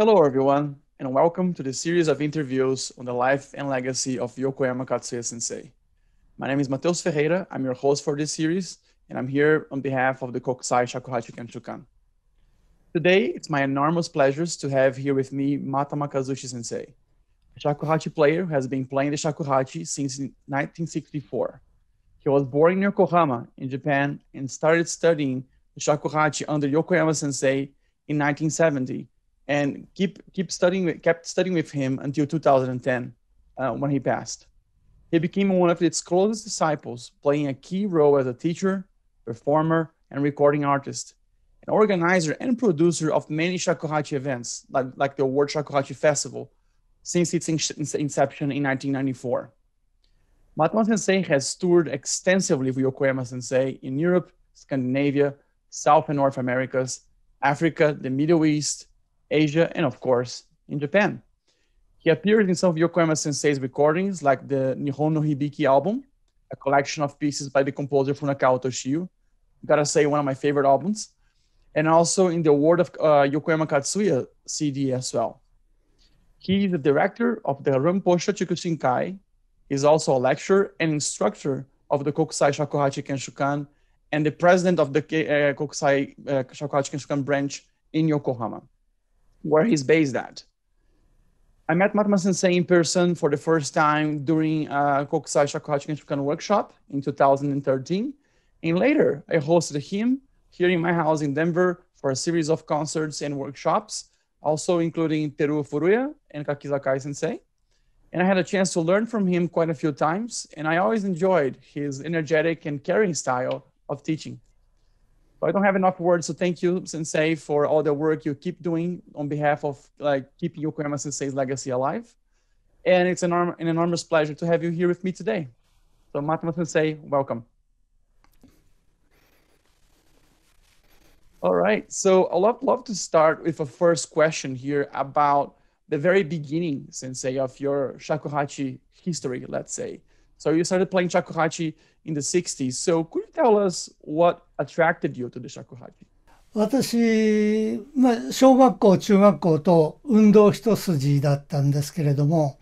Hello, everyone, and welcome to the series of interviews on the life and legacy of Yokoyama Katsuya Sensei. My name is Mateus Ferreira. I'm your host for this series, and I'm here on behalf of the Kokusai Shakuhachi Kenchukan. Today, it's my enormous pleasure to have here with me Mata Kazushi Sensei, a shakuhachi player who has been playing the shakuhachi since 1964. He was born in Yokohama in Japan and started studying the shakuhachi under Yokoyama Sensei in 1970 and keep keep studying kept studying with him until 2010 uh, when he passed. He became one of its closest disciples, playing a key role as a teacher, performer, and recording artist, an organizer and producer of many shakuhachi events, like, like the World Shakuhachi Festival, since its inception in 1994. Matman Sensei has toured extensively with Yokoyama Sensei in Europe, Scandinavia, South and North Americas, Africa, the Middle East, Asia, and of course, in Japan. He appeared in some of Yokoyama Sensei's recordings, like the Nihon no Hibiki album, a collection of pieces by the composer Funakawa Toshio. Gotta say, one of my favorite albums. And also in the Award of uh, Yokoyama Katsuya CD as well. He is the director of the Ramposha Chikushinkai. He's also a lecturer and instructor of the Kokusai Shakuhachi Kenshukan and the president of the uh, Kokusai uh, Shakuhachi Kenshukan branch in Yokohama where he's based at. I met Matma Sensei in person for the first time during a uh, Kokusai Shakuhachi Shikan workshop in 2013. And later, I hosted him here in my house in Denver for a series of concerts and workshops, also including Teru Furuya and Kakizakai Sensei. And I had a chance to learn from him quite a few times, and I always enjoyed his energetic and caring style of teaching. So I don't have enough words, so thank you, Sensei, for all the work you keep doing on behalf of like keeping Yokohama Sensei's legacy alive. And it's an, arm- an enormous pleasure to have you here with me today. So Matama Sensei, welcome. All right, so I'd love, love to start with a first question here about the very beginning, Sensei, of your Shakuhachi history, let's say. So you started playing shakuhachi in the 60s. So could you tell us what attracted you to the shakuhachi? 私、まあ、小学校、中学校と運動一筋だったんですけれども、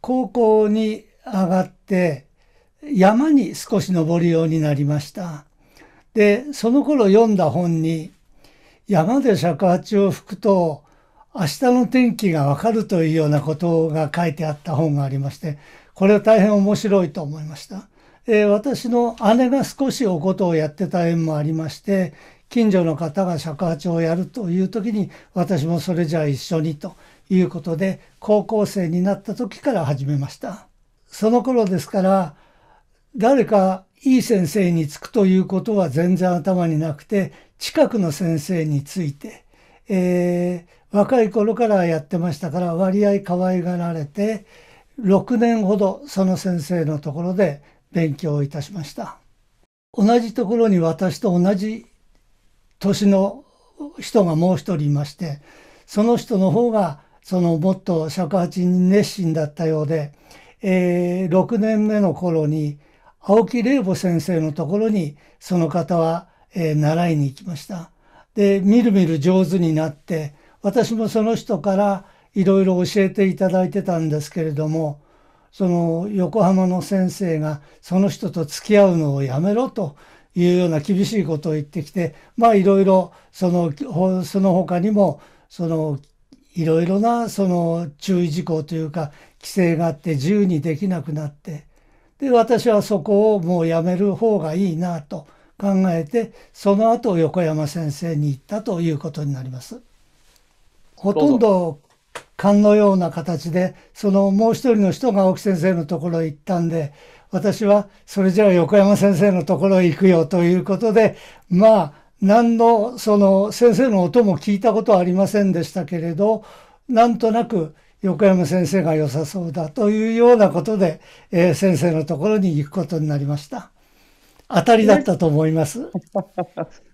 高校に上がって、山に少し登るようになりました。で、その頃読んだ本に、山で尺八を吹くと、明日の天気がわかるというようなことが書いてあった本がありまして、これは大変面白いと思いました。えー、私の姉が少しおことをやってた縁もありまして近所の方が尺八をやるという時に私もそれじゃあ一緒にということで高校生になった時から始めました。その頃ですから誰かいい先生につくということは全然頭になくて近くの先生について、えー、若い頃からやってましたから割合可愛がられて、6年ほどその先生のところで勉強いたしました同じところに私と同じ年の人がもう一人いましてその人の方がそのもっと尺八に熱心だったようで、えー、6年目の頃に青木玲吾先生のところにその方は、えー、習いに行きました。でみるみる上手になって私もその人からいろいろ教えていただいてたんですけれどもその横浜の先生がその人と付き合うのをやめろというような厳しいことを言ってきてまあいろいろそのその他にもそのいろいろなその注意事項というか規制があって自由にできなくなってで私はそこをもうやめる方がいいなと考えてその後横山先生に行ったということになります。ほとんど勘のような形で、そのもう一人の人が青木先生のところへ行ったんで、私はそれじゃあ横山先生のところへ行くよということで、まあ、何のその先生の音も聞いたことはありませんでしたけれど、なんとなく横山先生が良さそうだというようなことで、えー、先生のところに行くことになりました。当たりだったと思います。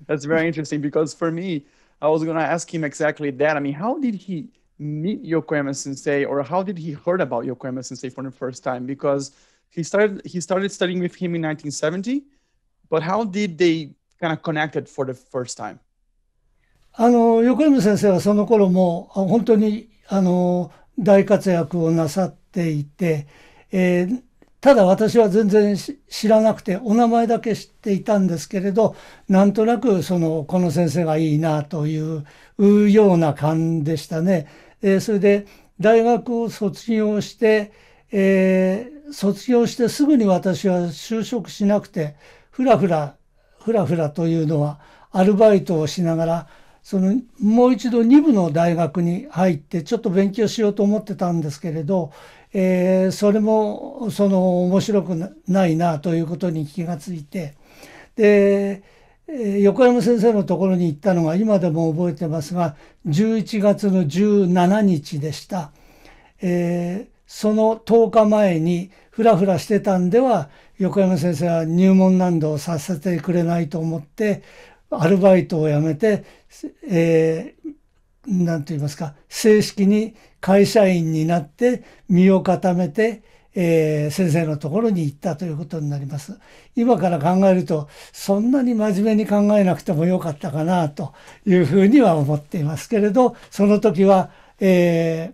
That's very interesting because for me, I was going to ask him exactly that. I mean, how did he meet Yokoyama Sensei, or how did he heard about Yokoyama Sensei for the first time? Because he started he started studying with him in 1970, but how did they kind of connected for the first time? あの横山先生はその頃も本当にあの大活躍をなさっていて、えー、ただ私は全然知らなくてお名前だけ知っていたんですけれどなんとなくそのこの先生がいいなというような感でしたね。えー、それで大学を卒業して、えー、卒業してすぐに私は就職しなくて、ふらふら、ふらふらというのはアルバイトをしながら、そのもう一度2部の大学に入ってちょっと勉強しようと思ってたんですけれど、えー、それもその面白くないなということに気がついて、で、横山先生のところに行ったのが今でも覚えてますが11月の17日でした、えー、その10日前にふらふらしてたんでは横山先生は入門難度をさせてくれないと思ってアルバイトを辞めて、えー、何と言いますか正式に会社員になって身を固めてえー、先生のところに行ったということになります。今から考えると、そんなに真面目に考えなくてもよかったかなというふうには思っていますけれど、その時は、え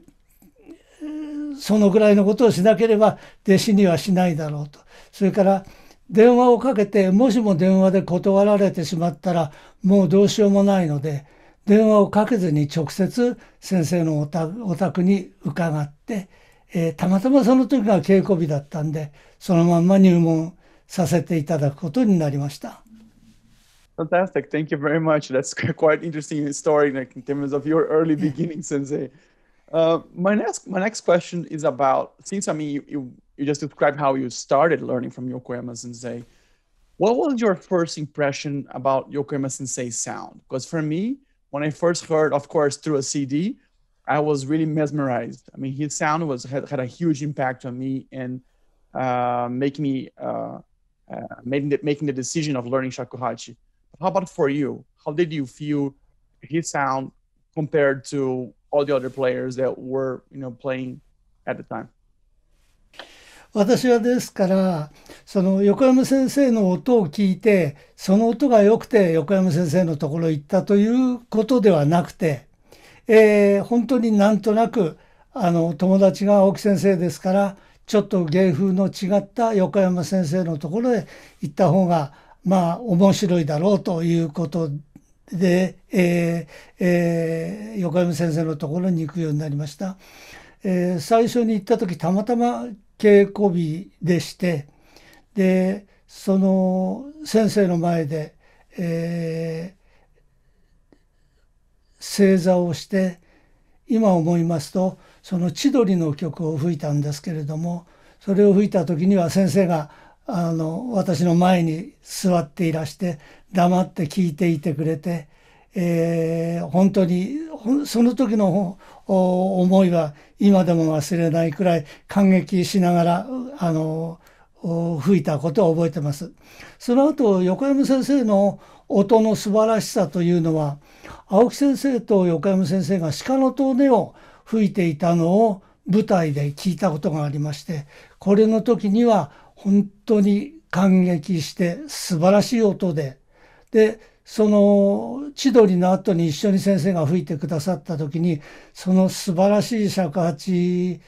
ー、そのぐらいのことをしなければ弟子にはしないだろうと。それから、電話をかけて、もしも電話で断られてしまったら、もうどうしようもないので、電話をかけずに直接先生のお宅に伺って、えー、たまたまその時が稽古日だったんで、そのまま入門させていただくことになりました。Fantastic. Thank you very much. That's quite interesting story like, in terms of your early beginning, Sensei. Uh, my next my next question is about since I mean you, you, you just described how you started learning from Yokoyama Sensei. What was your first impression about Yokoyama Sensei's sound? Because for me, when I first heard, of course, through a CD, I was really mesmerized. I mean, his sound was had, had a huge impact on me and uh, making me uh, uh, making the, making the decision of learning shakuhachi. How about for you? How did you feel his sound compared to all the other players that were you know playing at the time? 私はですから、その横山先生の音を聞いて、その音が良くて横山先生のところへ行ったということではなくて、えー、本当になんとなくあの友達が青木先生ですからちょっと芸風の違った横山先生のところへ行った方がまあ面白いだろうということで、えーえー、横山先生のところに行くようになりました。えー、最初に行った時たまたま稽古日でしてでその先生の前で、えー正座をして今思いますとその千鳥の曲を吹いたんですけれどもそれを吹いた時には先生があの私の前に座っていらして黙って聞いていてくれて、えー、本当にその時の思いは今でも忘れないくらい感激しながらあの吹いたことを覚えてます。その後横山先生の音の素晴らしさというのは青木先生と横山先生が鹿の峠を吹いていたのを舞台で聞いたことがありましてこれの時には本当に感激して素晴らしい音ででその千鳥の後に一緒に先生が吹いてくださった時にその素晴らしい尺八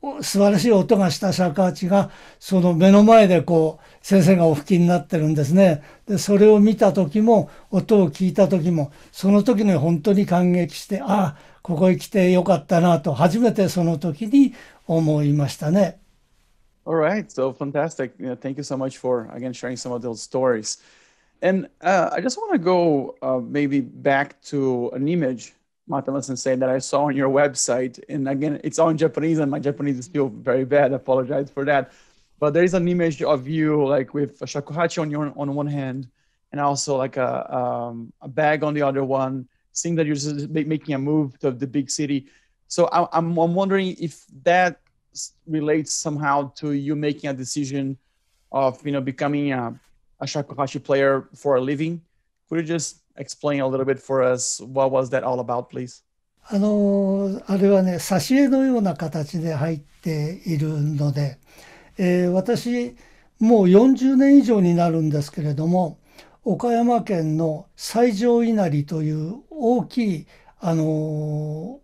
素晴らしい音がした尺八が、その目の前でこう、先生がお吹きになってるんですね。で、それを見た時も、音を聞いた時も、その時に本当に感激して、ああ、ここへ来てよかったなと、初めてその時に思いましたね。All right, so fantastic. You know, thank you so much for again sharing some of those stories. And uh, I just want to go uh, maybe back to an image Martin said that I saw on your website. And again, it's all in Japanese, and my Japanese is still very bad. I apologize for that. But there is an image of you like with a shakuhachi on your on one hand, and also like a um, a bag on the other one, seeing that you're just making a move to the big city. So I, am I'm, I'm wondering if that relates somehow to you making a decision of you know becoming a, a shakuhachi player for a living. Could you just explain a little bit for us what was that all about, please? あのあれはね挿絵のような形で入っているので、えー、私もう40年以上になるんですけれども岡山県の西条稲荷という大きいあの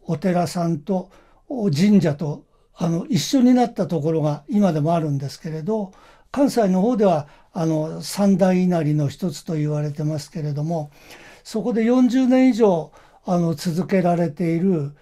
お寺さんと神社とあの一緒になったところが今でもあるんですけれど関西の方ではあの三大稲荷の一つと言われてますけれどもそこで40年以上あの続けられている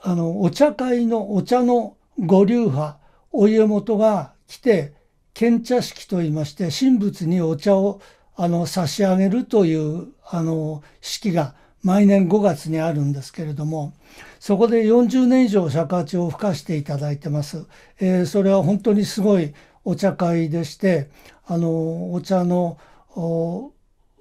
あのお茶会のお茶の五流派お家元が来て献茶式といいまして神仏にお茶をあの差し上げるというあの式が毎年5月にあるんですけれどもそこで40年以上尺八を吹かしていただいてます、えー、それは本当にすごいお茶会でしてあのお茶のお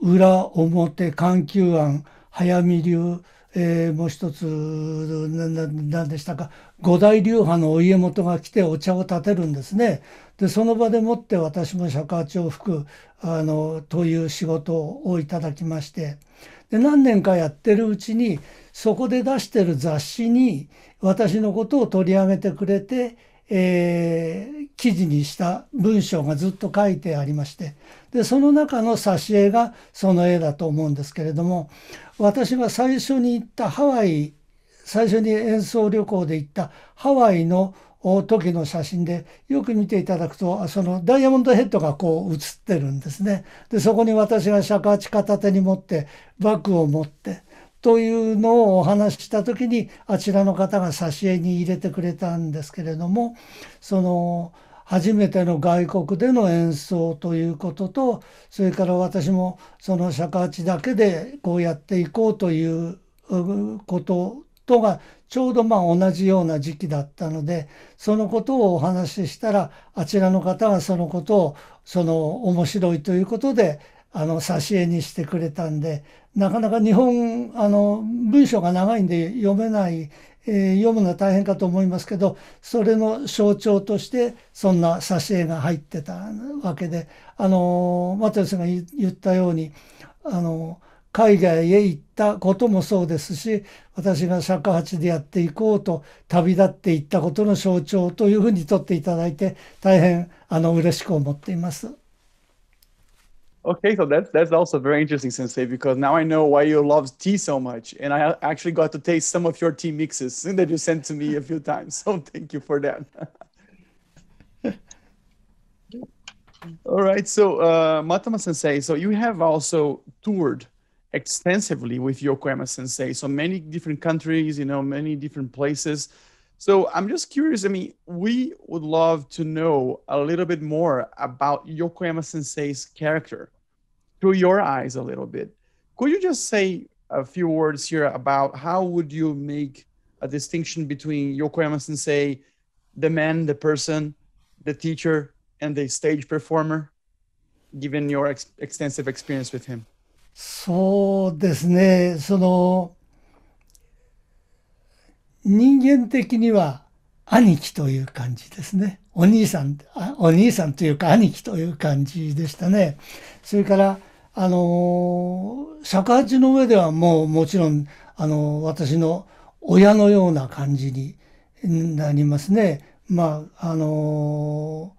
裏表緩急案早見流、えー、もう一つ何でしたか五大流派のお家元が来てお茶を立てるんですね。でその場でもって私も釈迦長服あのという仕事をいただきましてで何年かやってるうちにそこで出してる雑誌に私のことを取り上げてくれてえー、記事にした文章がずっと書いてありましてでその中の挿絵がその絵だと思うんですけれども私が最初に行ったハワイ最初に演奏旅行で行ったハワイの時の写真でよく見ていただくとそのダイヤモンドヘッドがこう写ってるんですね。でそこに私が尺八片手に持ってバッグを持ってというのをお話しした時にあちらの方が挿絵に入れてくれたんですけれどもその初めての外国での演奏ということとそれから私もその尺八だけでこうやっていこうということとがちょうどまあ同じような時期だったのでそのことをお話ししたらあちらの方がそのことをその面白いということであの挿絵にしてくれたんでなかなか日本あの文章が長いんで読めない、えー、読むのは大変かと思いますけどそれの象徴としてそんな挿絵が入ってたわけであのマテウスが言ったようにあの海外へ行ったこともそうですし私が尺八でやっていこうと旅立っていったことの象徴というふうにとっていただいて大変あの嬉しく思っています。Okay, so that's that's also very interesting, Sensei, because now I know why you love tea so much, and I actually got to taste some of your tea mixes that you sent to me a few times. So thank you for that. All right, so uh, Matama Sensei, so you have also toured extensively with Yokoyama Sensei, so many different countries, you know, many different places. So I'm just curious. I mean, we would love to know a little bit more about Yokoyama Sensei's character through your eyes a little bit. Could you just say a few words here about how would you make a distinction between Yokoyama Sensei, the man, the person, the teacher, and the stage performer, given your ex extensive experience with him? そうですね。その人間的には兄貴という感じですね。お兄さん、お兄さんというか兄貴という感じでしたね。それから、あの、尺八の上ではもうもちろん、あの、私の親のような感じになりますね。まあ、あの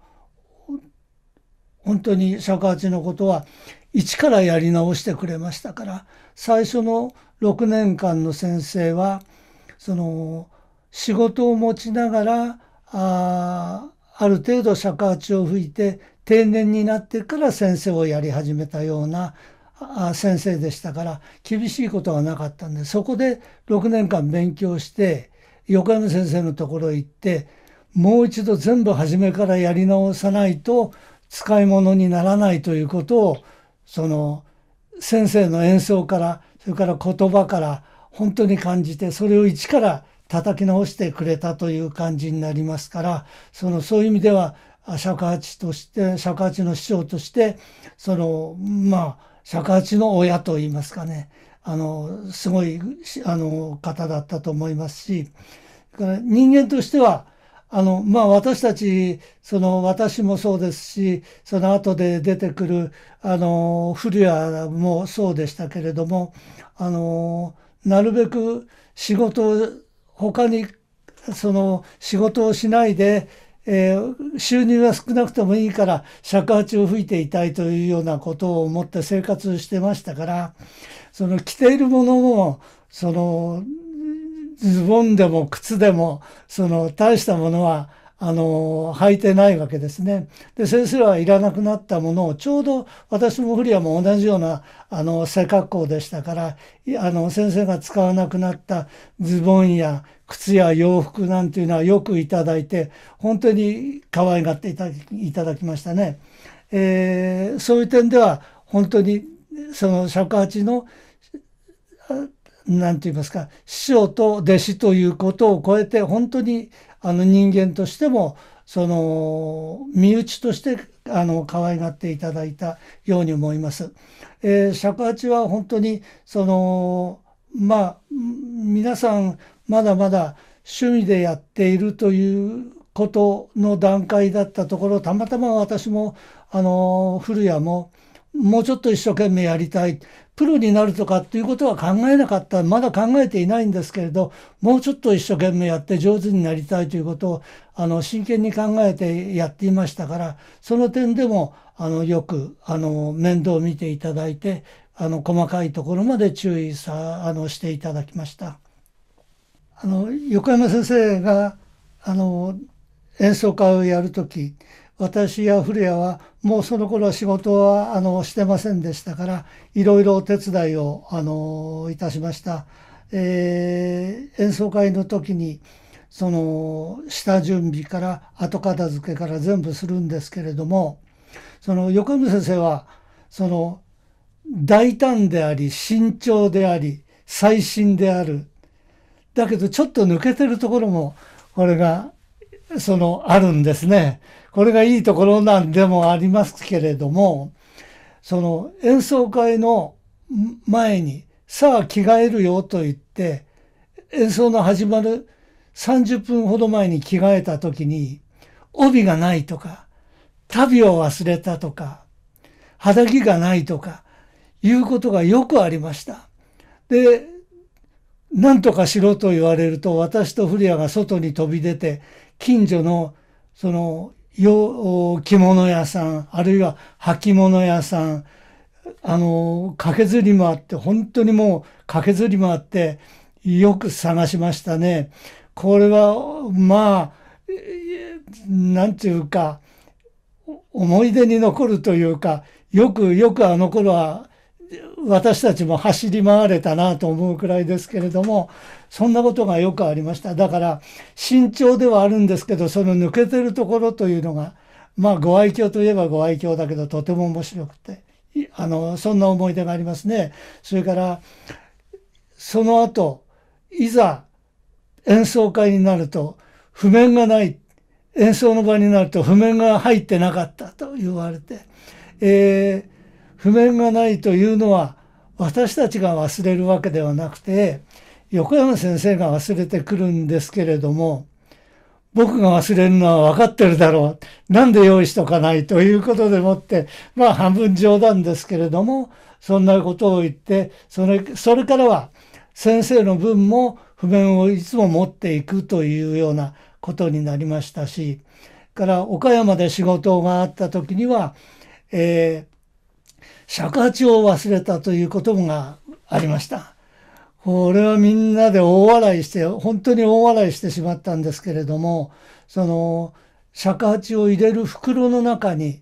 本当に尺八のことは一からやり直してくれましたから最初の6年間の先生はその仕事を持ちながらあある程度尺八を吹いて定年になってから先生をやり始めたようなあ先生でしたから厳しいことはなかったんでそこで6年間勉強して横山先生のところへ行ってもう一度全部初めからやり直さないと使い物にならないということをその先生の演奏からそれから言葉から本当に感じてそれを一から叩き直してくれたという感じになりますからそのそういう意味では尺八として尺八の師匠としてそのまあ尺八の親といいますかねあのすごいあの方だったと思いますし人間としてはあのまあ私たちその私もそうですしその後で出てくるあの古谷もそうでしたけれどもあのなるべく仕事他にその仕事をしないで、えー、収入が少なくてもいいから尺八を吹いていたいというようなことを思って生活してましたからその着ているものもそのズボンでも靴でもその大したものはあの、履いてないわけですね。で、先生はいらなくなったものを、ちょうど私もフリアも同じような、あの、背格好でしたから、あの、先生が使わなくなったズボンや靴や洋服なんていうのはよくいただいて、本当に可愛がっていたいただきましたね。えー、そういう点では、本当に、その尺八の、なんて言いますか、師匠と弟子ということを超えて、本当にあの人間としてもその身内としてあの可愛がっていただいたように思います。えー、尺八は本当にそのまあ皆さんまだまだ趣味でやっているということの段階だったところたまたま私もあの古谷ももうちょっと一生懸命やりたいプロになるとかっていうことは考えなかった。まだ考えていないんですけれど、もうちょっと一生懸命やって上手になりたいということを、あの、真剣に考えてやっていましたから、その点でも、あの、よく、あの、面倒を見ていただいて、あの、細かいところまで注意さ、あの、していただきました。あの、横山先生が、あの、演奏会をやるとき、私や古谷はもうその頃仕事はあのしてませんでしたからいろいろお手伝いをあのいたしました、えー、演奏会の時にその下準備から後片付けから全部するんですけれどもその横山先生はその大胆であり慎重であり最新であるだけどちょっと抜けてるところもこれがその、あるんですね。これがいいところなんでもありますけれども、その演奏会の前に、さあ着替えるよと言って、演奏の始まる30分ほど前に着替えた時に、帯がないとか、旅を忘れたとか、肌着がないとか、いうことがよくありました。で、何とかしろと言われると、私とフリアが外に飛び出て、近所の、その、着物屋さん、あるいは履物屋さん、あの、駆けずり回って、本当にもう駆けずり回って、よく探しましたね。これは、まあ、なんていうか、思い出に残るというか、よくよくあの頃は、私たちも走り回れたなと思うくらいですけれども、そんなことがよくありました。だから、慎重ではあるんですけど、その抜けてるところというのが、まあ、ご愛嬌といえばご愛嬌だけど、とても面白くて、あの、そんな思い出がありますね。それから、その後、いざ演奏会になると、譜面がない。演奏の場になると譜面が入ってなかったと言われて、えー、譜面がないというのは私たちが忘れるわけではなくて横山先生が忘れてくるんですけれども、僕が忘れるのは分かってるだろう。なんで用意しとかないということでもって、まあ半分冗談ですけれども、そんなことを言って、それそれからは先生の分も譜面をいつも持っていくというようなことになりましたし、から岡山で仕事があった時には、えー、尺八を忘れたということがありました。俺はみんなで大笑いして、本当に大笑いしてしまったんですけれども、その、尺八を入れる袋の中に、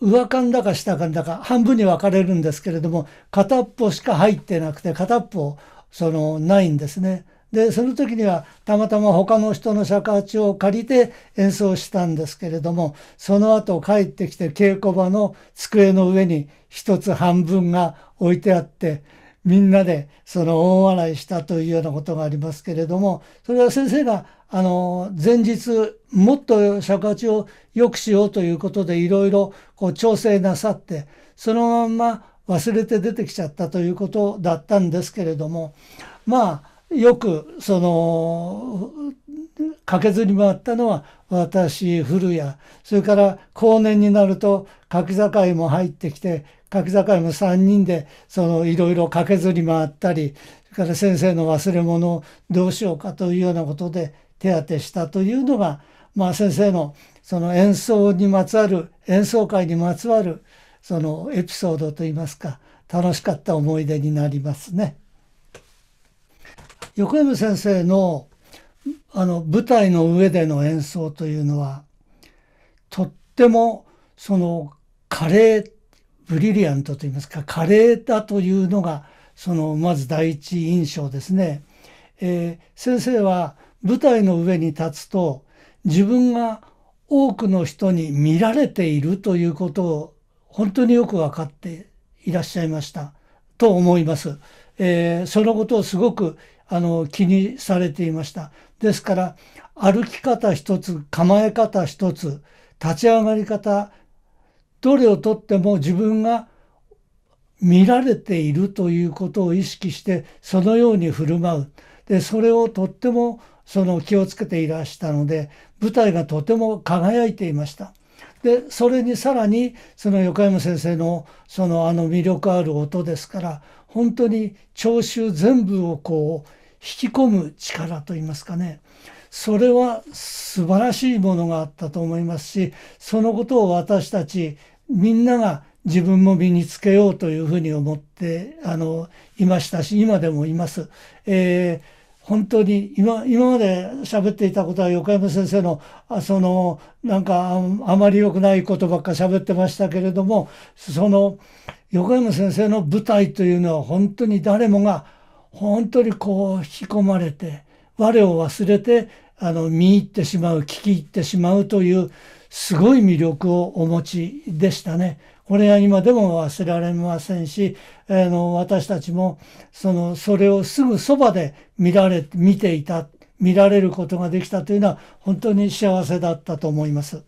上勘だか下勘だか、半分に分かれるんですけれども、片っぽしか入ってなくて、片っぽ、その、ないんですね。で、その時にはたまたま他の人の尺八を借りて演奏したんですけれども、その後帰ってきて稽古場の机の上に一つ半分が置いてあって、みんなでその大笑いしたというようなことがありますけれどもそれは先生があの前日もっと尺八を良くしようということでいろいろこう調整なさってそのまま忘れて出てきちゃったということだったんですけれどもまあよくその駆けずり回ったのは私、古谷。それから後年になると柿境も入ってきて、柿境も3人でそのいろいろ駆けずり回ったり、それから先生の忘れ物をどうしようかというようなことで手当てしたというのが、まあ先生のその演奏にまつわる、演奏会にまつわるそのエピソードといいますか、楽しかった思い出になりますね。横山先生のあの舞台の上での演奏というのはとってもその華麗ブリリアントといいますか華麗だというのがそのまず第一印象ですね。えー、先生は舞台の上に立つと自分が多くの人に見られているということを本当によく分かっていらっしゃいましたと思います。えー、そのことをすごくあの気にされていました。ですから歩き方一つ構え方一つ立ち上がり方どれをとっても自分が見られているということを意識してそのように振る舞うでそれをとってもその気をつけていらしたので舞台がとても輝いていました。でそれにさらにその横山先生のそのあの魅力ある音ですから本当に聴衆全部をこう引き込む力といいますかねそれは素晴らしいものがあったと思いますしそのことを私たちみんなが自分も身につけようというふうに思ってあのいましたし今でもいます。えー本当に今今まで喋っていたことは横山先生のあそのなんかあまり良くないことばっか喋ってましたけれどもその横山先生の舞台というのは本当に誰もが本当にこう引き込まれて我を忘れてあの見入ってしまう聞き入ってしまうというすごい魅力をお持ちでしたね。これは今でも忘れられませんし、あの私たちもそのそれをすぐそばで見られ見ていた見られることができたというのは本当に幸せだったと思います。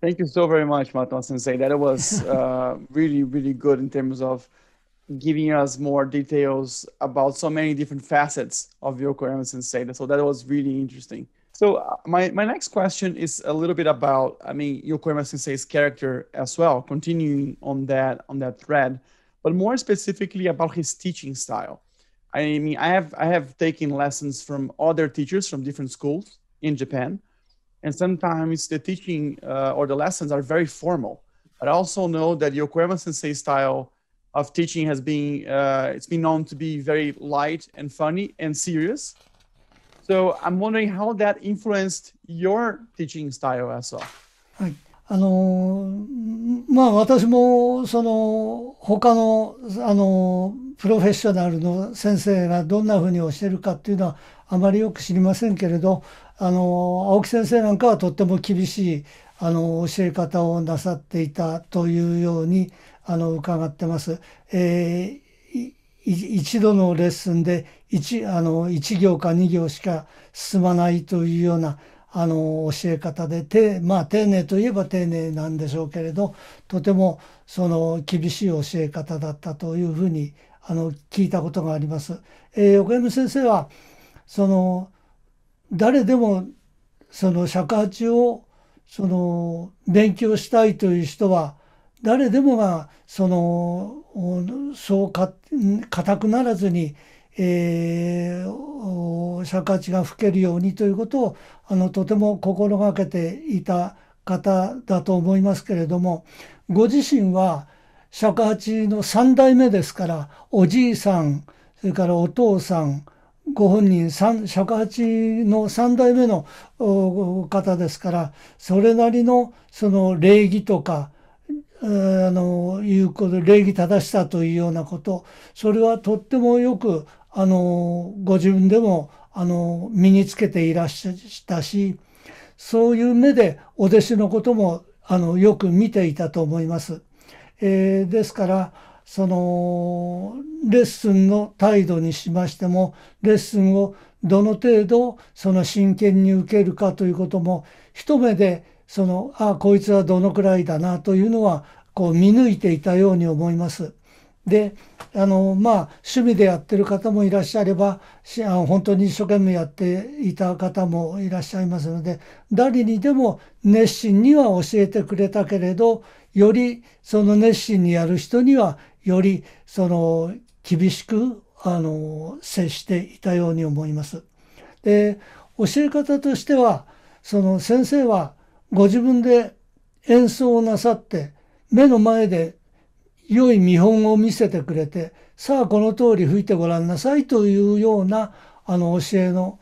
Thank you so very much, Matma Sensei. That was、uh, really, really good in terms of giving us more details about so many different facets of Yoko Emerson's data. So that was really interesting. So uh, my, my next question is a little bit about, I mean, Yoko Emerson's character as well, continuing on that on that thread, but more specifically about his teaching style. I mean, I have I have taken lessons from other teachers from different schools in Japan, and sometimes the teaching uh, or the lessons are very formal. But I also know that Yoko Emerson's style of teaching has been uh, it's been known to be very light and funny and serious. So I'm wondering how that influenced your teaching style as well. はい。あのまあ私もその他のあのプロフェッショナルの先生がどんなふうに教えるかっていうのはあまりよく知りませんけれどあの青木先生なんかはとっても厳しいあの教え方をなさっていたというようにあの伺ってます。えー、一度のレッスンで 1, あの1行か2行しか進まないというようなあの教え方でて、まあ、丁寧といえば丁寧なんでしょうけれどとてもその厳しい教え方だったというふうにあの聞いたことがあります。えー、横山先生はその誰でもその尺八をその勉強したいという人は誰でもがそのそうか硬くならずに、えー、釈迦が吹けるようにということをあのとても心がけていた方だと思いますけれどもご自身は尺八の3代目ですからおじいさんそれからお父さんご本人釈尺八の3代目の方ですからそれなりのその礼儀とかあのいうこと礼儀正しさというようなことそれはとってもよくあのご自分でもあの身につけていらっしゃったしそういう目でお弟子のこともあのよく見ていたと思います。えー、ですからそのレッスンの態度にしましてもレッスンをどの程度その真剣に受けるかということも一目でそのあこいつはどのくらいだなというのはこう見抜いていたように思います。であのまあ趣味でやってる方もいらっしゃれば本当に一生懸命やっていた方もいらっしゃいますので誰にでも熱心には教えてくれたけれどよりその熱心にやる人にはよりその厳しくあの接していたように思います。で教え方としてはその先生はご自分で演奏をなさって目の前で良い見本を見せてくれてさあこの通り吹いてごらんなさいというようなあの教えの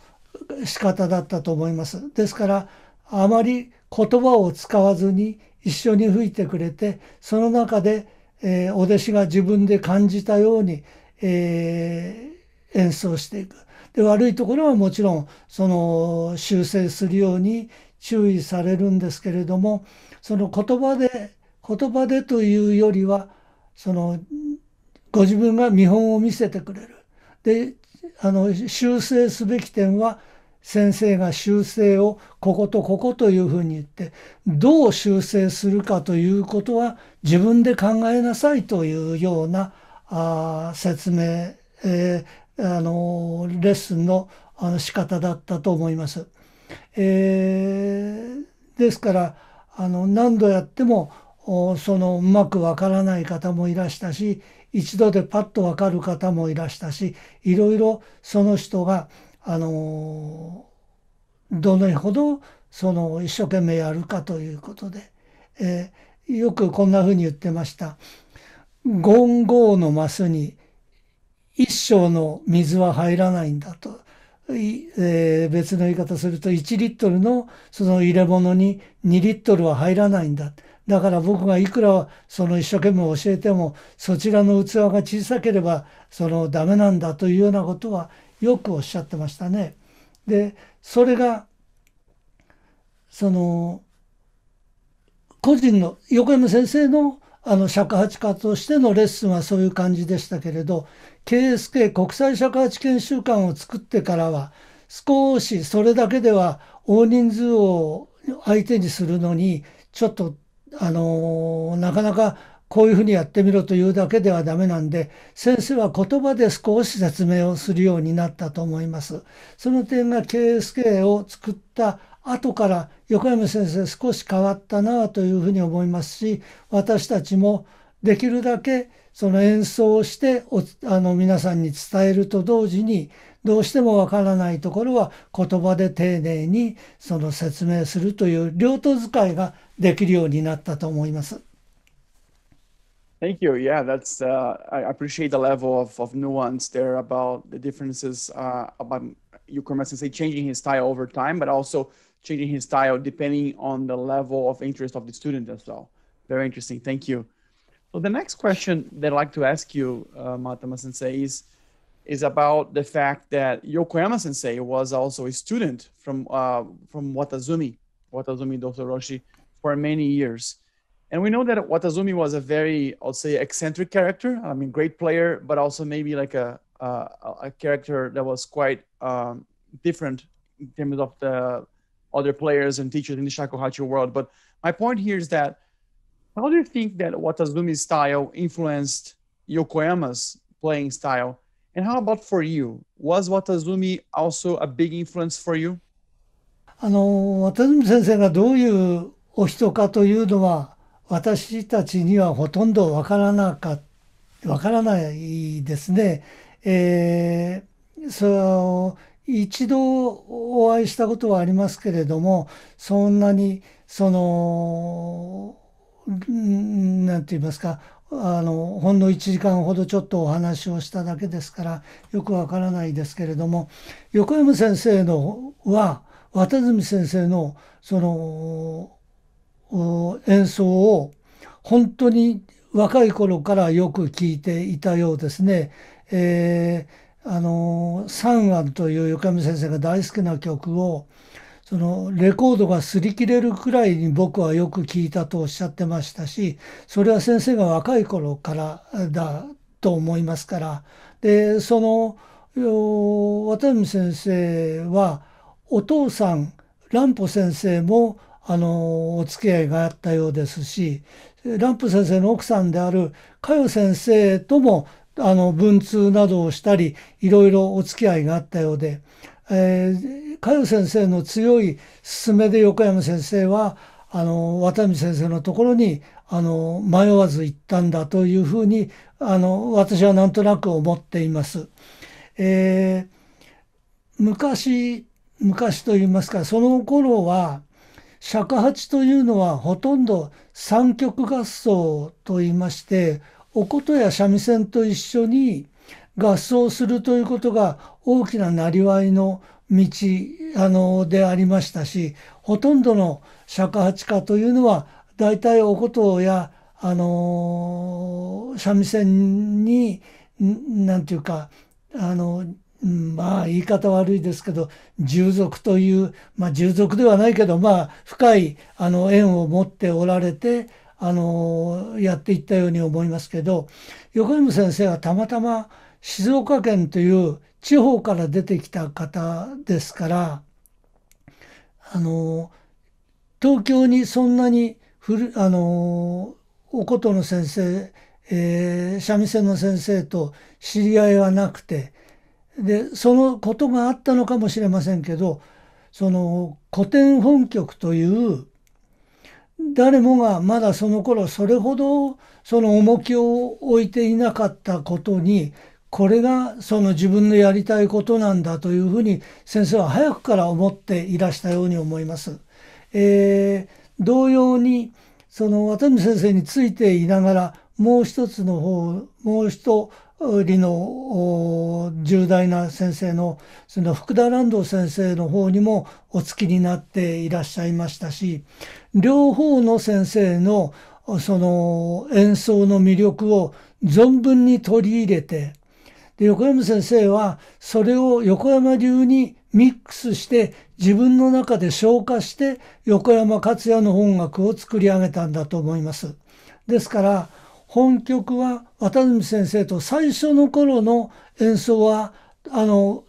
仕方だったと思います。ですからあまり言葉を使わずに一緒に吹いてくれてその中で、えー、お弟子が自分で感じたように、えー、演奏していく。で悪いところはもちろんその修正するように注意されるんですけれどもその言葉で言葉でというよりはそのご自分が見本を見せてくれる。であの修正すべき点は先生が修正をこことここというふうに言ってどう修正するかということは自分で考えなさいというようなあ説明、えー、あのレッスンのあの仕方だったと思います。えー、ですからあの何度やってもそのうまくわからない方もいらしたし一度でパッとわかる方もいらしたしいろいろその人があのどのほどその一生懸命やるかということで、えー、よくこんなふうに言ってました。ゴンゴーのマスに一升の水は入らないんだとえー、別の言い方すると1リットルのその入れ物に2リットルは入らないんだ。だから僕がいくらその一生懸命教えてもそちらの器が小さければそのダメなんだというようなことはよくおっしゃってましたね。でそれがその個人の横山先生のあの尺八家としてのレッスンはそういう感じでしたけれど KSK 国際尺八研修館を作ってからは少しそれだけでは大人数を相手にするのにちょっとあのなかなかこういうふうにやってみろというだけではダメなんで先生は言葉で少し説明をするようになったと思います。その点が KSK を作った後から横山先生少し変わったなというふうに思いますし私たちもできるだけその演奏をしてあの皆さんに伝えると同時にどうしてもわからないところは言葉で丁寧にその説明するという両手使いができるようになったと思います。Thank you. Yeah, that's. Uh, I appreciate the level of, of nuance there about the differences uh, about Yukima Sensei changing his style over time, but also changing his style depending on the level of interest of the student as well. Very interesting. Thank you. So the next question that I'd like to ask you, uh, Matama Sensei, is is about the fact that Yokoyama Sensei was also a student from uh, from Watazumi, Watazumi Roshi, for many years. And we know that Watazumi was a very, I'll say, eccentric character. I mean, great player, but also maybe like a a, a character that was quite um, different in terms of the other players and teachers in the shakuhachi world. But my point here is that how do you think that Watazumi's style influenced Yokoyama's playing style? And how about for you? Was Watazumi also a big influence for you? あの、渡辺先生がどういうお人かというのは、私たちにはほとんどわからなか、わからないですね。えー、そ一度お会いしたことはありますけれどもそんなにその何て言いますかあのほんの1時間ほどちょっとお話をしただけですからよくわからないですけれども横山先生のは渡住先生のその演奏を本当に若い頃からよく聞いていたようですね。えーあの三安という横山先生が大好きな曲をそのレコードが擦り切れるくらいに僕はよく聞いたとおっしゃってましたしそれは先生が若い頃からだと思いますからでその渡辺先生はお父さん蘭歩先生もあのお付き合いがあったようですし蘭歩先生の奥さんである佳代先生ともあの、文通などをしたり、いろいろお付き合いがあったようで、えー、加先生の強い勧めで横山先生は、あの、渡辺先生のところに、あの、迷わず行ったんだというふうに、あの、私はなんとなく思っています。えー、昔、昔と言いますか、その頃は、尺八というのはほとんど三曲合奏と言いまして、お琴や三味線と一緒に合奏するということが大きななりわいの道あのでありましたしほとんどの尺八家というのは大体お琴やあの三味線に何て言うかあのまあ言い方悪いですけど従属というまあ従属ではないけどまあ深いあの縁を持っておられてあのやっていったように思いますけど横山先生はたまたま静岡県という地方から出てきた方ですからあの東京にそんなにふるあのお琴の先生、えー、三味線の先生と知り合いはなくてでそのことがあったのかもしれませんけどその古典本局という誰もがまだその頃それほどその重きを置いていなかったことにこれがその自分のやりたいことなんだというふうに先生は早くから思っていらしたように思います。えー、同様にその渡辺先生についていながらもう一つの方もう一理の重大な先生の、その福田乱道先生の方にもお付きになっていらっしゃいましたし、両方の先生のその演奏の魅力を存分に取り入れて、で横山先生はそれを横山流にミックスして自分の中で消化して横山克也の音楽を作り上げたんだと思います。ですから、本曲は渡辺先生と最初の頃の演奏はあの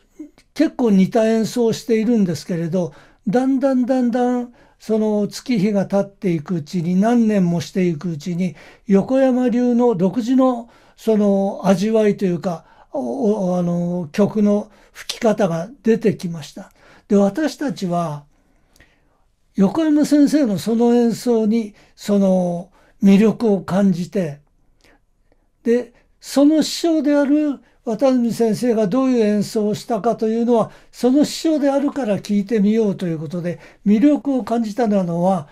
結構似た演奏をしているんですけれどだんだんだんだんその月日が経っていくうちに何年もしていくうちに横山流の独自のその味わいというかあの曲の吹き方が出てきました。で私たちは横山先生のその演奏にその魅力を感じてでその師匠である渡辺先生がどういう演奏をしたかというのはその師匠であるから聞いてみようということで魅力を感じたのは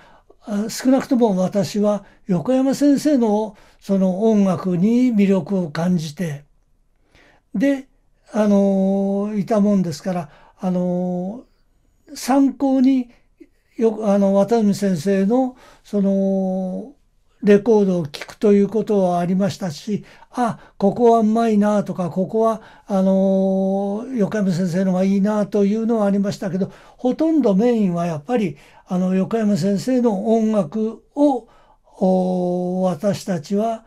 少なくとも私は横山先生のその音楽に魅力を感じてであのいたもんですからあの参考によあの渡辺先生のそのレコードを聴くということはありましたし、あ、ここはうまいなとか、ここは、あのー、横山先生のがいいなというのはありましたけど、ほとんどメインはやっぱり、あの、横山先生の音楽を、私たちは、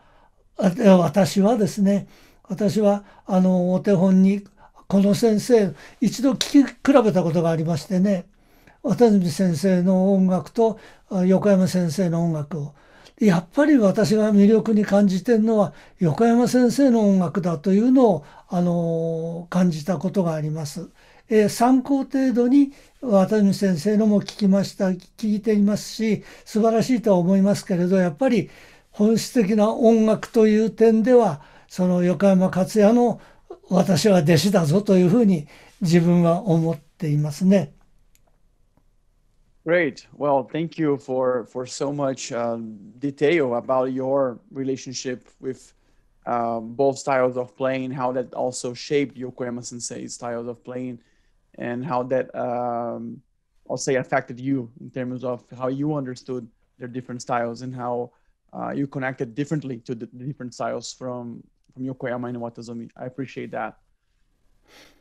私はですね、私は、あの、お手本に、この先生、一度聴き比べたことがありましてね、渡辺先生の音楽と横山先生の音楽をやっぱり私が魅力に感じてるのは横山先生の音楽だというのを、あの感じたことがあります。えー、参考程度に渡辺先生のも聞きました聞いていますし素晴らしいとは思いますけれどやっぱり本質的な音楽という点ではその横山克也の私は弟子だぞというふうに自分は思っていますね。Great. Well, thank you for for so much um, detail about your relationship with um, both styles of playing, how that also shaped Yokoyama Sensei's styles of playing, and how that um, I'll say affected you in terms of how you understood their different styles and how uh, you connected differently to the different styles from from Yokoyama and Watazomi. I appreciate that.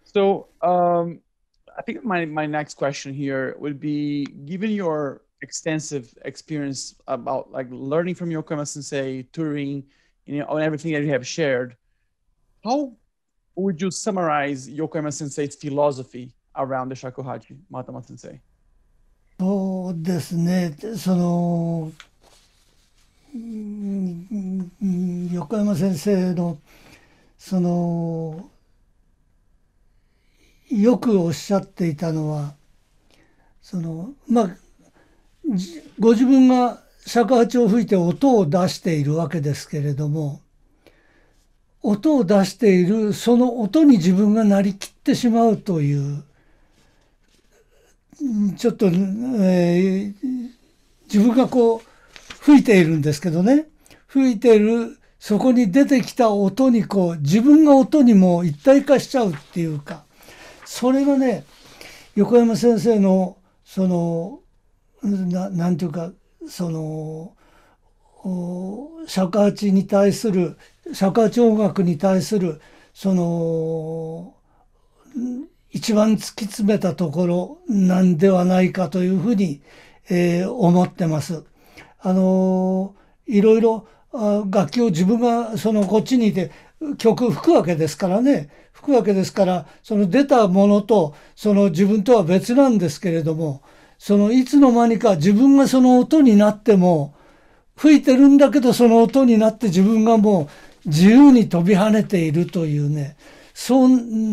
So. Um, I think my, my next question here would be given your extensive experience about like learning from Yokoma Sensei, touring, you know, and everything that you have shared, how would you summarize Yokoyama Sensei's philosophy around the Shakuhachi, Matama Sensei? そうですね、その、横山先生の、その、よくおっしゃっていたのはそのまあご自分が尺八を吹いて音を出しているわけですけれども音を出しているその音に自分がなりきってしまうというちょっと、えー、自分がこう吹いているんですけどね吹いているそこに出てきた音にこう自分が音にも一体化しちゃうっていうかそれがね横山先生のその何ていうかその尺八に対する釈迦音楽に対するその一番突き詰めたところなんではないかというふうに、えー、思ってます。あのいろいろ楽器を自分がそのこっちにいて曲吹くわけですからね吹くわけですから、その出たものと、その自分とは別なんですけれども、そのいつの間にか自分がその音になっても、吹いてるんだけどその音になって自分がもう自由に飛び跳ねているというね、そう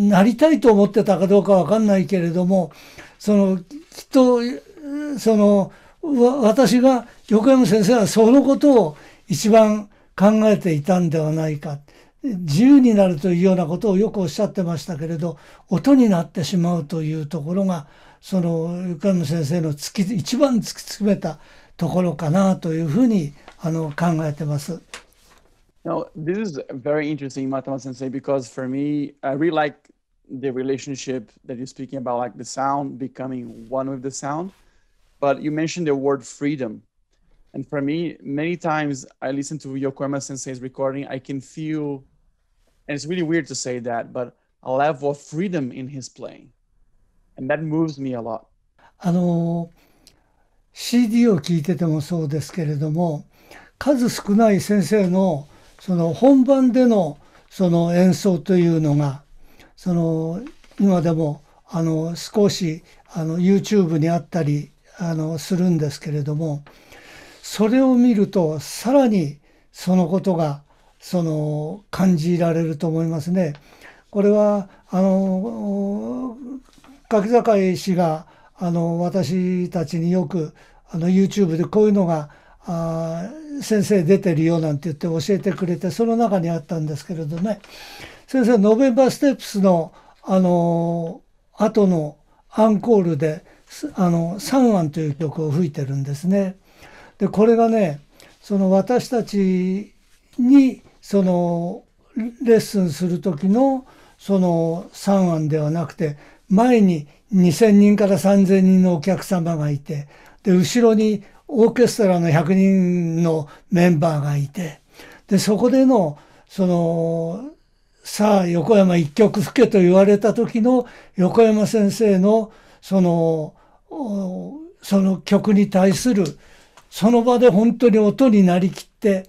なりたいと思ってたかどうかわかんないけれども、その、きっと、その、私が横山先生はそのことを一番考えていたんではないか。自由になるというようなことをよくおっしゃってましたけれど音になってしまうというところがその横山先生の突き一番突き詰めたところかなというふうにあの考えてます。Now, this is very interesting, Matama sensei, because for me, I really like the relationship that you're speaking about, like the sound becoming one with the sound. But you mentioned the word freedom. And for me, many times I listen to Yokoyama Sensei's recording, I can feel, and it's really weird to say that, but a level of freedom in his playing. And that moves me a lot. あの CD を聴いててもそうですけれども数少ない先生のその本番でのその演奏というのがその今でもあの少しあの YouTube にあったりあのするんですけれどもそれを見るとさらにそのことがその感じられると思いますね。これはあの柿坂氏があの私たちによくあの YouTube でこういうのがあ先生出てるよなんて言って教えてくれてその中にあったんですけれどね先生ノベンバーステップスのあの後のアンコールであの「サンン」という曲を吹いてるんですね。でこれがねその私たちにそのレッスンする時のその3案ではなくて前に2,000人から3,000人のお客様がいてで後ろにオーケストラの100人のメンバーがいてでそこでのそのさあ横山一曲吹けと言われた時の横山先生のそのその曲に対するその場で本当に音になりきって、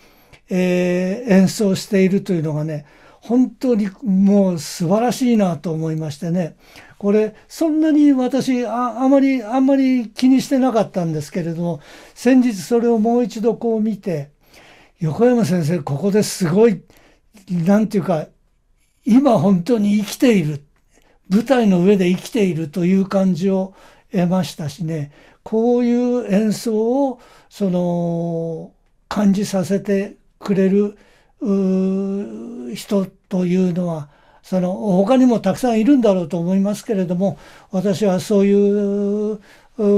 えー、演奏しているというのがね本当にもう素晴らしいなと思いましてねこれそんなに私ああまりあんまり気にしてなかったんですけれども先日それをもう一度こう見て横山先生ここですごい何て言うか今本当に生きている舞台の上で生きているという感じを得ましたしねこういう演奏をその感じさせてくれる人というのはその他にもたくさんいるんだろうと思いますけれども私はそういう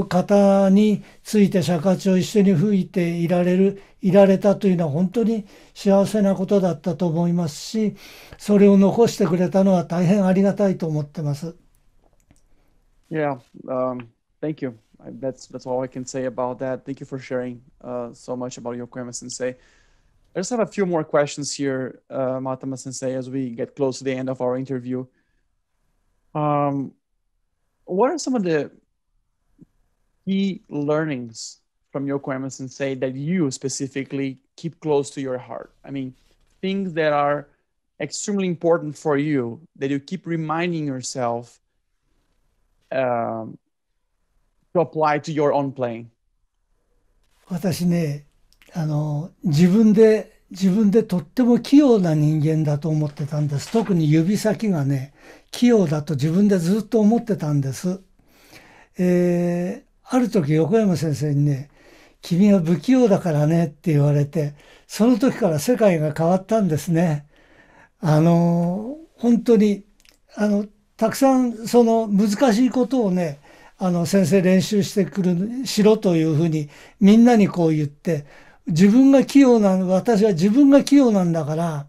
方について釈迦を一緒に吹いていられるいられたというのは本当に幸せなことだったと思いますしそれを残してくれたのは大変ありがたいと思ってます。Yeah,、um, thank you. that's that's all I can say about that. Thank you for sharing uh, so much about Yokoyama Sensei. I just have a few more questions here, uh, Matama Sensei, as we get close to the end of our interview. Um, what are some of the key learnings from Yokoyama Sensei that you specifically keep close to your heart? I mean, things that are extremely important for you that you keep reminding yourself um, to apply to your own p l a n 私ね、あの、自分で、自分でとっても器用な人間だと思ってたんです。特に指先がね、器用だと自分でずっと思ってたんです。えー、ある時横山先生にね、君は不器用だからねって言われて、その時から世界が変わったんですね。あの、本当に、あの、たくさんその難しいことをね、あの、先生練習してくる、しろというふうに、みんなにこう言って、自分が器用な、私は自分が器用なんだから、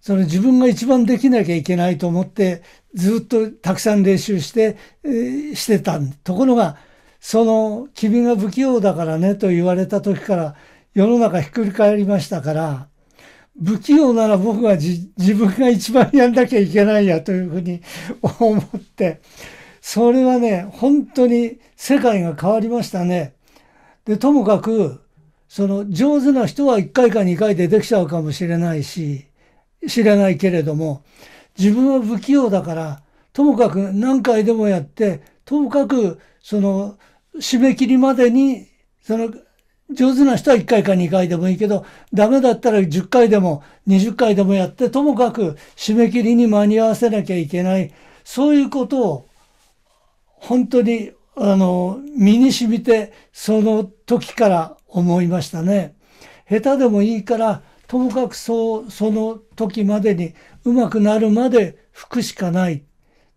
その自分が一番できなきゃいけないと思って、ずっとたくさん練習して、えー、してた。ところが、その、君が不器用だからねと言われた時から、世の中ひっくり返りましたから、不器用なら僕は自分が一番やんなきゃいけないやというふうに思って、それはね、本当に世界が変わりましたね。で、ともかく、その上手な人は1回か2回でできちゃうかもしれないし、知れないけれども、自分は不器用だから、ともかく何回でもやって、ともかく、その、締め切りまでに、その、上手な人は1回か2回でもいいけど、ダメだったら10回でも20回でもやって、ともかく締め切りに間に合わせなきゃいけない。そういうことを本当に、あの、身に染みて、その時から思いましたね。下手でもいいから、ともかくそう、その時までに、うまくなるまで吹くしかない、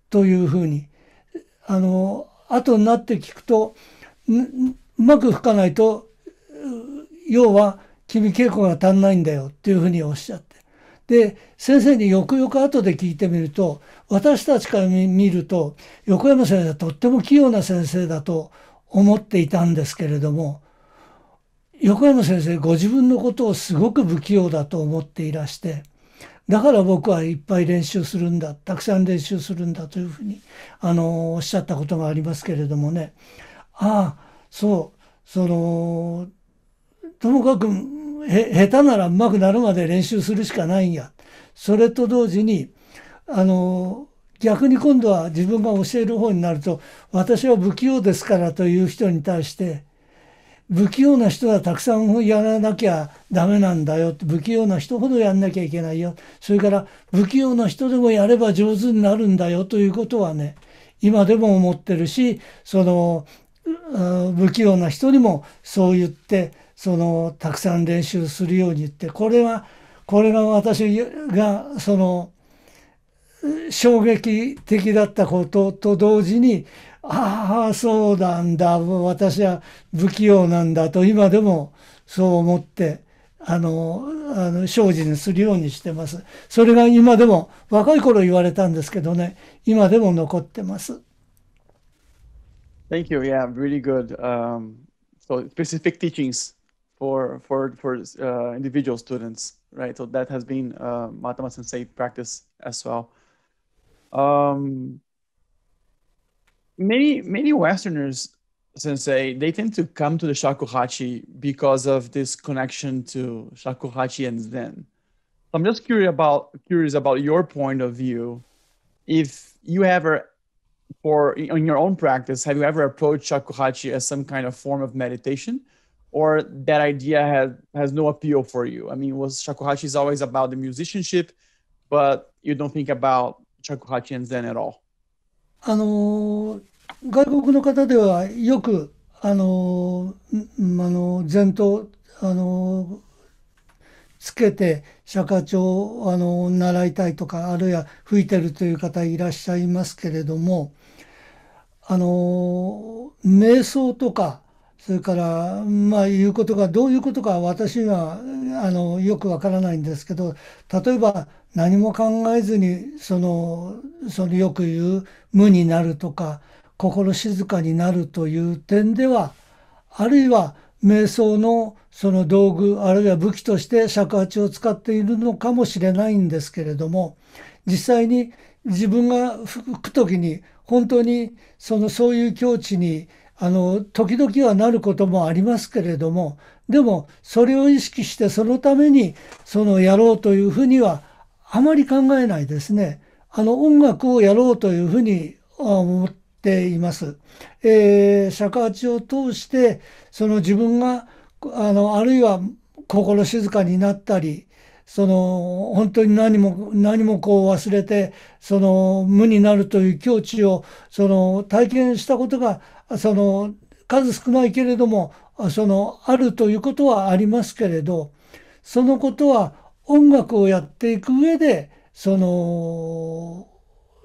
というふうに。あの、後になって聞くと、うまく吹かないと、要は、君稽古が足んないんだよ、っていうふうにおっしゃって。で、先生によくよく後で聞いてみると、私たちから見ると横山先生はとっても器用な先生だと思っていたんですけれども横山先生ご自分のことをすごく不器用だと思っていらしてだから僕はいっぱい練習するんだたくさん練習するんだというふうにあのおっしゃったことがありますけれどもねああそうそのともかく下手なら上手くなるまで練習するしかないんやそれと同時にあの逆に今度は自分が教える方になると私は不器用ですからという人に対して不器用な人はたくさんやらなきゃダメなんだよ不器用な人ほどやんなきゃいけないよそれから不器用な人でもやれば上手になるんだよということはね今でも思ってるしその不器用な人にもそう言ってそのたくさん練習するように言ってこれはこれが私がその衝撃的だったことと同時にああそうなんだ私は不器用なんだと今でもそう思ってあのあの精進するようにしてます。それが今でも若い頃言われたんですけどね今でも残ってます。Thank you. Yeah, really good. Um, so specific teachings for for for uh, individual students, right? So that has been uh, Matama Sensei practice as well. Um, many many Westerners, sensei, they tend to come to the shakuhachi because of this connection to shakuhachi and Zen. I'm just curious about curious about your point of view. If you ever, for in your own practice, have you ever approached shakuhachi as some kind of form of meditation? or that idea had, has no appeal for you? I mean, was shakuhachi is always about the musicianship, but you don't think about 着あの外国の方ではよくあのあの前頭あのつけて釈迦帳あの習いたいとかあるいは吹いてるという方いらっしゃいますけれどもあの瞑想とかそれからまあ言うことがどういうことか私にはあのよくわからないんですけど例えば何も考えずにそのそのよく言う無になるとか心静かになるという点ではあるいは瞑想のその道具あるいは武器として尺八を使っているのかもしれないんですけれども実際に自分が吹く時に本当にそのそういう境地にあの時々はなることもありますけれどもでもそれを意識してそのためにそのやろうというふうにはあまり考えないですね、あの音楽をやろうというふうに思っています。えー、尺八を通して、その自分が、あの、あるいは心静かになったり、その、本当に何も、何もこう忘れて、その、無になるという境地を、その、体験したことが、その、数少ないけれども、その、あるということはありますけれど、そのことは音楽をやっていく上でその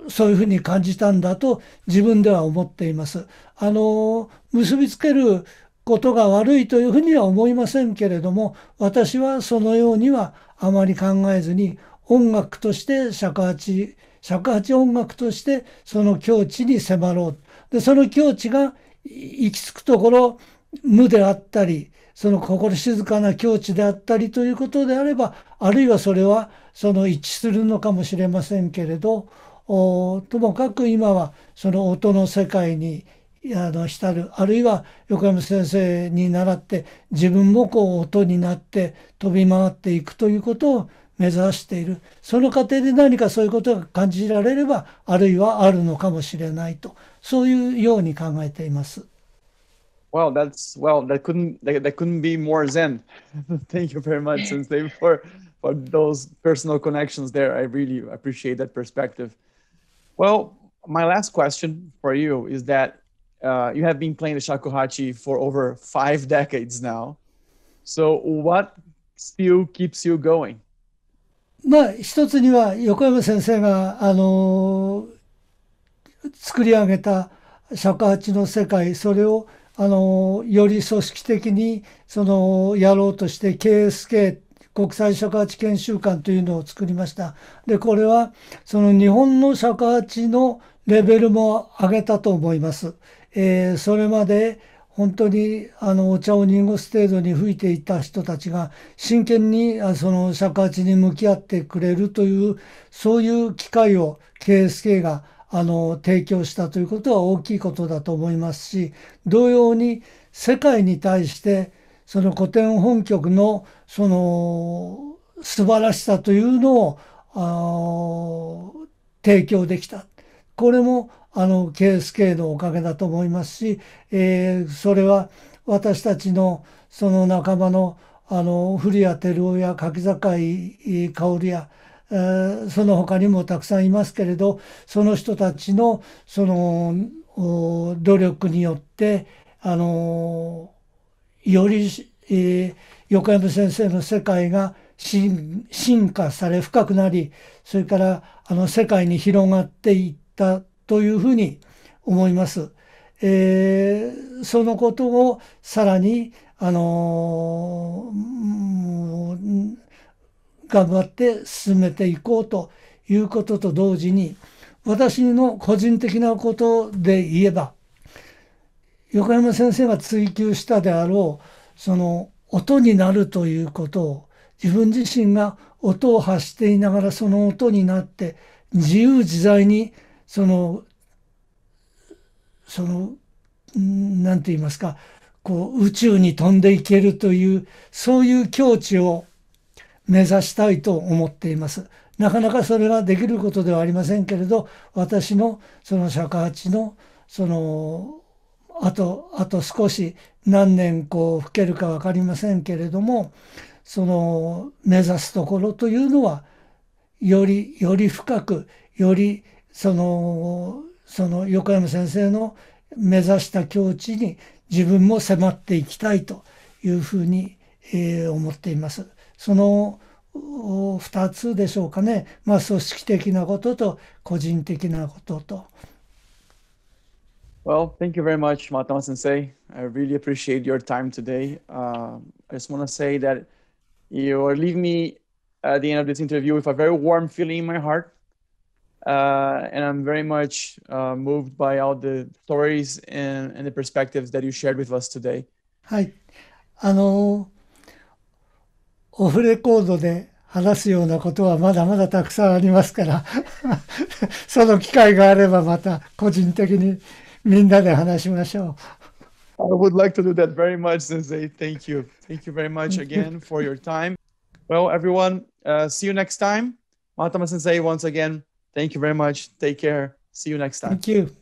そういうふうに感じたんだと自分では思っています。あの結びつけることが悪いというふうには思いませんけれども私はそのようにはあまり考えずに音楽として尺八尺八音楽としてその境地に迫ろうでその境地が行き着くところ無であったりその心静かな境地であったりということであればあるいはそれはその一致するのかもしれませんけれどともかく今はその音の世界にあの浸るあるいは横山先生に習って自分もこう音になって飛び回っていくということを目指しているその過程で何かそういうことが感じられればあるいはあるのかもしれないとそういうように考えています。Well, that's well. That couldn't that, that couldn't be more zen. Thank you very much, Sensei, for for those personal connections there. I really appreciate that perspective. Well, my last question for you is that uh, you have been playing the shakuhachi for over five decades now. So, what still keeps you going? まあ、一つには横山先生が、あのー、作り上げた尺八の世界、それをあのより組織的にそのやろうとして KSK 国際尺八研修館というのを作りました。でこれはその日本の尺八のレベルも上げたと思います。えー、それまで本当にあのお茶を濁す程度に吹いていた人たちが真剣にその尺八に向き合ってくれるというそういう機会を KSK があの提供したということは大きいことだと思いますし同様に世界に対してその古典本局のその素晴らしさというのを提供できたこれもあの KSK のおかげだと思いますし、えー、それは私たちのその仲間のあの古谷照夫や柿坂井薫やその他にもたくさんいますけれどその人たちのその努力によってあのより、えー、横山先生の世界が進化され深くなりそれからあの世界に広がっていったというふうに思います。えー、そのことをさらにあのー頑張って進めていこうということと同時に私の個人的なことで言えば横山先生が追求したであろうその音になるということを自分自身が音を発していながらその音になって自由自在にそのその何て言いますかこう宇宙に飛んでいけるというそういう境地を目指したいと思っています。なかなかそれができることではありませんけれど、私のその尺八のそのあと、あと少し何年こう老けるか分かりませんけれども、その目指すところというのは、より、より深く、よりその、その横山先生の目指した境地に自分も迫っていきたいというふうに、えー、思っています。その二つでしょうかね、まあ、組織的なことと個人的なことと。Well, thank you very much, Matama Sensei. I really appreciate your time today. Uh, I just want to say that you are leaving me at the end of this interview with a very warm feeling in my heart. Uh, and I'm very much uh, moved by all the stories and, and the perspectives that you shared with us today. はい。あのーオフレコードで話すようなことはまだまだたくさんありますからその機会があればまた個人的にみんなで話しましょう。I would like to do that very much, Sensei. Thank you. Thank you very much again for your time. Well, everyone, uh, see you next time. Matama Sensei, once again, thank you very much. Take care. See you next time. Thank you.